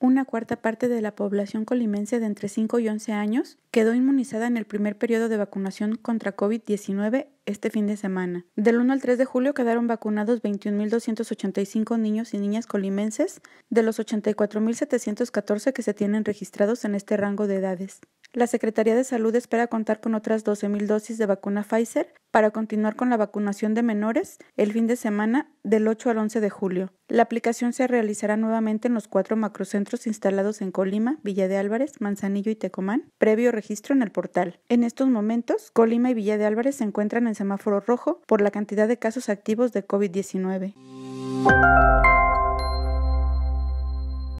una cuarta parte de la población colimense de entre 5 y 11 años quedó inmunizada en el primer periodo de vacunación contra COVID-19 este fin de semana. Del 1 al 3 de julio quedaron vacunados 21.285 niños y niñas colimenses de los 84.714 que se tienen registrados en este rango de edades. La Secretaría de Salud espera contar con otras 12.000 dosis de vacuna Pfizer para continuar con la vacunación de menores el fin de semana del 8 al 11 de julio. La aplicación se realizará nuevamente en los cuatro macrocentros instalados en Colima, Villa de Álvarez, Manzanillo y Tecomán, previo registro en el portal. En estos momentos, Colima y Villa de Álvarez se encuentran en semáforo rojo por la cantidad de casos activos de COVID-19.